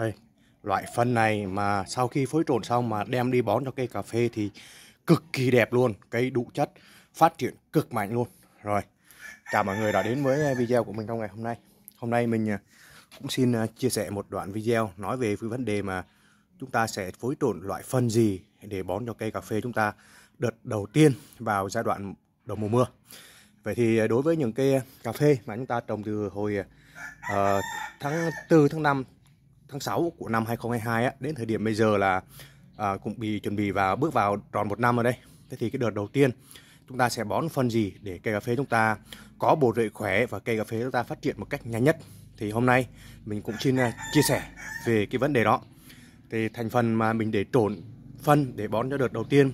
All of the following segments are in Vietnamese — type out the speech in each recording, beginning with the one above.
Đây, loại phân này mà sau khi phối trộn xong mà đem đi bón cho cây cà phê thì cực kỳ đẹp luôn. Cây đủ chất, phát triển cực mạnh luôn. Rồi, chào mọi người đã đến với ờ, video của mình trong ngày hôm nay. Hôm nay mình ờ, cũng xin ờ, chia sẻ một đoạn video nói về cái vấn đề mà chúng ta sẽ phối trộn loại phân gì để bón cho cây cà phê chúng ta đợt đầu tiên vào giai đoạn đầu mùa mưa. Vậy thì đối với những cây cà phê mà chúng ta trồng từ hồi uh, tháng 4, tháng 5 tháng 6 của năm 2022 á, đến thời điểm bây giờ là à, cũng bị chuẩn bị và bước vào tròn một năm rồi đây. Thế thì cái đợt đầu tiên chúng ta sẽ bón phân gì để cây cà phê chúng ta có bộ rễ khỏe và cây cà phê chúng ta phát triển một cách nhanh nhất. Thì hôm nay mình cũng xin à, chia sẻ về cái vấn đề đó. Thì thành phần mà mình để trộn phân để bón cho đợt đầu tiên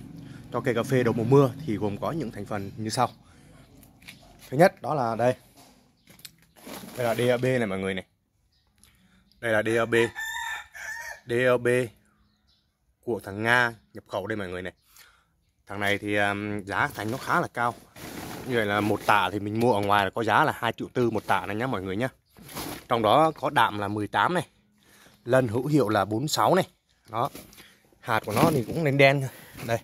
cho cây cà phê đầu mùa mưa thì gồm có những thành phần như sau. Thứ nhất đó là đây. Đây là DAB này mọi người này đây là DAB DAB của thằng Nga nhập khẩu đây mọi người này thằng này thì um, giá thành nó khá là cao như vậy là một tạ thì mình mua ở ngoài là có giá là hai triệu tư một tạ này nhá mọi người nhá trong đó có đạm là 18 này lân hữu hiệu là 46 này đó hạt của nó thì cũng đen đen đây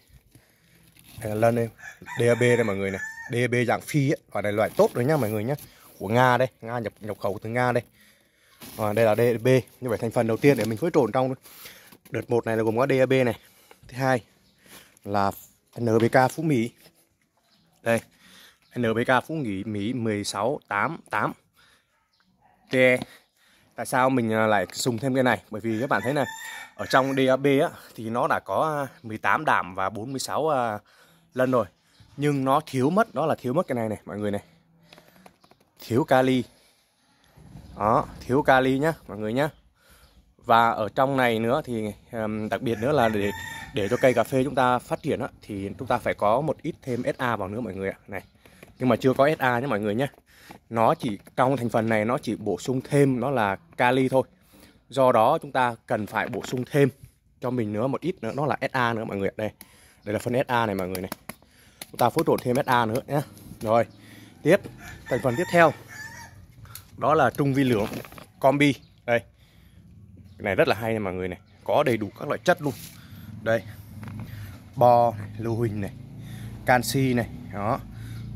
đây là lân đây DAB đây mọi người này DAB dạng phi ấy. loại này loại tốt rồi nhá mọi người nhá của Nga đây Nga nhập nhập khẩu từ Nga đây à, đây là DAB e như vậy thành phần đầu tiên để mình phối trộn trong đợt một này là gồm có DAB e này thứ hai là NPK Phú Mỹ đây NPK Phú Mỹ Mỹ 1688 TE tại sao mình à, lại dùng thêm cái này bởi vì các bạn thấy này ở trong DAB e á, thì nó đã có 18 à, đảm và 46 à, lần rồi nhưng nó thiếu mất đó là thiếu mất cái này này mọi người này thiếu kali đó thiếu kali nhá mọi người nhá và ở trong này nữa thì đặc biệt nữa là để để cho cây cà phê chúng ta phát triển á, thì chúng ta phải có một ít thêm SA vào nữa mọi người ạ này nhưng mà chưa có SA nhé mọi người nhé nó chỉ trong thành phần này nó chỉ bổ sung thêm nó là kali thôi do đó chúng ta cần phải bổ sung thêm cho mình nữa một ít nữa nó là SA nữa mọi người đây đây là phần SA này mọi người này chúng ta phối trộn thêm SA nữa nhé rồi tiếp thành phần tiếp theo đó là trung vi lượng combi đây cái này rất là hay này mọi người này có đầy đủ các loại chất luôn đây bo lưu huỳnh này canxi này đó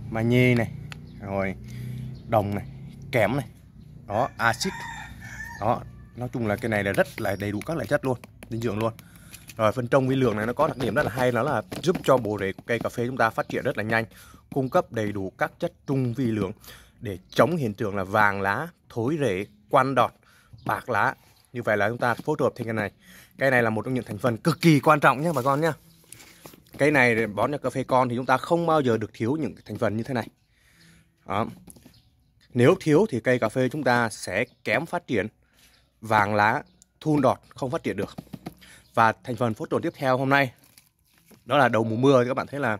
magie này rồi đồng này kẽm này đó axit đó nói chung là cái này là rất là đầy đủ các loại chất luôn dinh dưỡng luôn rồi phân trong vi lượng này nó có đặc điểm rất là hay đó là giúp cho bộ rễ cây cà phê chúng ta phát triển rất là nhanh cung cấp đầy đủ các chất trung vi lượng để chống hiện tượng là vàng lá, thối rễ, quan đọt, bạc lá. Như vậy là chúng ta phối hợp thêm cái này. Cái này là một trong những thành phần cực kỳ quan trọng nhé bà con nhé. Cái này bón cho cà phê con thì chúng ta không bao giờ được thiếu những thành phần như thế này. Đó. Nếu thiếu thì cây cà phê chúng ta sẽ kém phát triển, vàng lá, thun đọt, không phát triển được. Và thành phần phốt trộn tiếp theo hôm nay, đó là đầu mùa mưa thì các bạn thấy là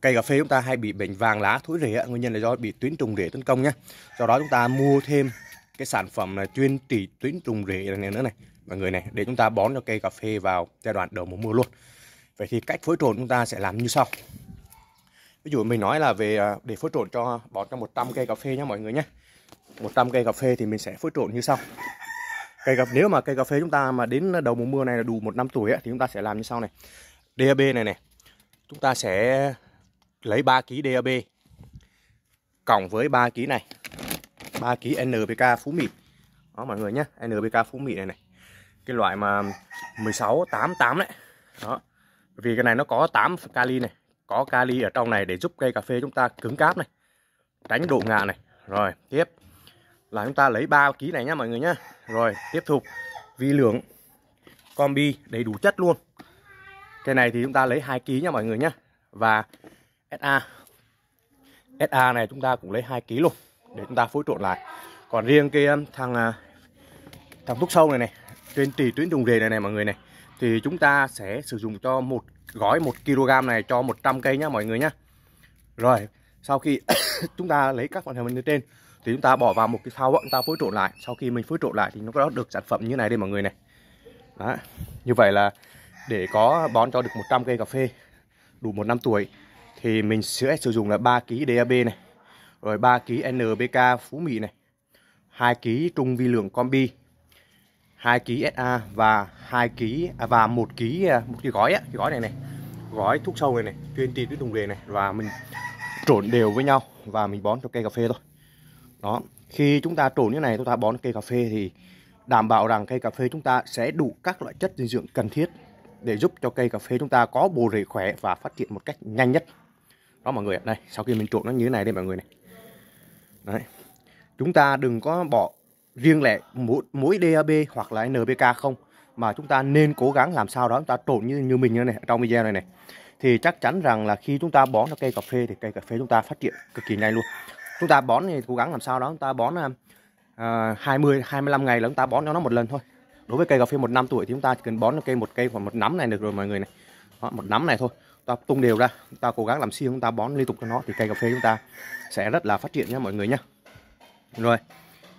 cây cà phê chúng ta hay bị bệnh vàng lá thối rễ nguyên nhân là do bị tuyến trùng rễ tấn công nhé do đó chúng ta mua thêm cái sản phẩm là chuyên trị tuyến trùng rễ này nữa này mọi người này để chúng ta bón cho cây cà phê vào giai đoạn đầu mùa mưa luôn vậy thì cách phối trộn chúng ta sẽ làm như sau ví dụ mình nói là về à, để phối trộn cho bón cho 100 cây cà phê nhé mọi người nhé 100 cây cà phê thì mình sẽ phối trộn như sau cây cà, nếu mà cây cà phê chúng ta mà đến đầu mùa mưa này là đủ một năm tuổi thì chúng ta sẽ làm như sau này DAB này này chúng ta sẽ lấy 3 kg DAB cộng với 3 kg này 3 kg NPK phú mịt đó mọi người nhé NPK phú mịt này này cái loại mà 16 88 đấy đó vì cái này nó có 8 kali này có kali ở trong này để giúp cây cà phê chúng ta cứng cáp này tránh độ ngạ này rồi tiếp là chúng ta lấy 3 kg này nhá mọi người nhá rồi tiếp tục vi lượng combi đầy đủ chất luôn cái này thì chúng ta lấy 2 kg nha mọi người nhá và SA SA này chúng ta cũng lấy 2 kg luôn để chúng ta phối trộn lại còn riêng cái um, thằng à, thằng thuốc sâu này này trên tỳ tuyến trùng rề này này mọi người này thì chúng ta sẽ sử dụng cho một gói 1 kg này cho 100 cây nhá mọi người nhá rồi sau khi chúng ta lấy các phần hạt như trên thì chúng ta bỏ vào một cái thau chúng ta phối trộn lại sau khi mình phối trộn lại thì nó có được sản phẩm như này đây mọi người này đó. như vậy là để có bón cho được 100 cây cà phê đủ một năm tuổi thì mình sẽ sử dụng là 3 ký DAB này, rồi 3 ký NBK Phú Mỹ này, 2 ký trung vi lượng combi, 2 ký SA và 2 ký à, và 1 ký à, một cái gói á, cái gói này này. Gói thuốc sâu này này, chuyên trị với thùng rề này và mình trộn đều với nhau và mình bón cho cây cà phê thôi. Đó, khi chúng ta trộn như này chúng ta bón cây cà phê thì đảm bảo rằng cây cà phê chúng ta sẽ đủ các loại chất dinh dưỡng cần thiết để giúp cho cây cà phê chúng ta có bộ rễ khỏe và phát triển một cách nhanh nhất đó mọi người ạ đây sau khi mình trộn nó như thế này đây mọi người này đấy chúng ta đừng có bỏ riêng lẻ mỗi, mỗi DAB hoặc là NPK không mà chúng ta nên cố gắng làm sao đó chúng ta trộn như như mình như này trong video này này thì chắc chắn rằng là khi chúng ta bón cho cây cà phê thì cây cà phê chúng ta phát triển cực kỳ nhanh luôn chúng ta bón thì cố gắng làm sao đó chúng ta bón uh, 20 25 ngày là chúng ta bón cho nó một lần thôi đối với cây cà phê một năm tuổi thì chúng ta chỉ cần bón cho cây một cây khoảng một nắm này được rồi mọi người này đó, một nắm này thôi ta tung đều ra ta cố gắng làm xiên chúng ta bón liên tục cho nó thì cây cà phê chúng ta sẽ rất là phát triển nha mọi người nhá rồi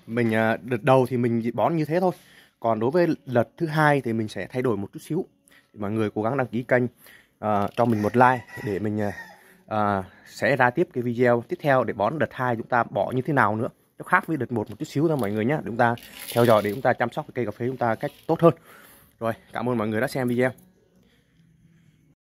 mình à, đợt đầu thì mình bón như thế thôi còn đối với lượt thứ hai thì mình sẽ thay đổi một chút xíu mọi người cố gắng đăng ký kênh uh, cho mình một like để mình uh, sẽ ra tiếp cái video tiếp theo để bón đợt hai chúng ta bỏ như thế nào nữa nó khác với đợt một một chút xíu thôi mọi người nhé chúng ta theo dõi để chúng ta chăm sóc cái cây cà phê chúng ta cách tốt hơn rồi cảm ơn mọi người đã xem video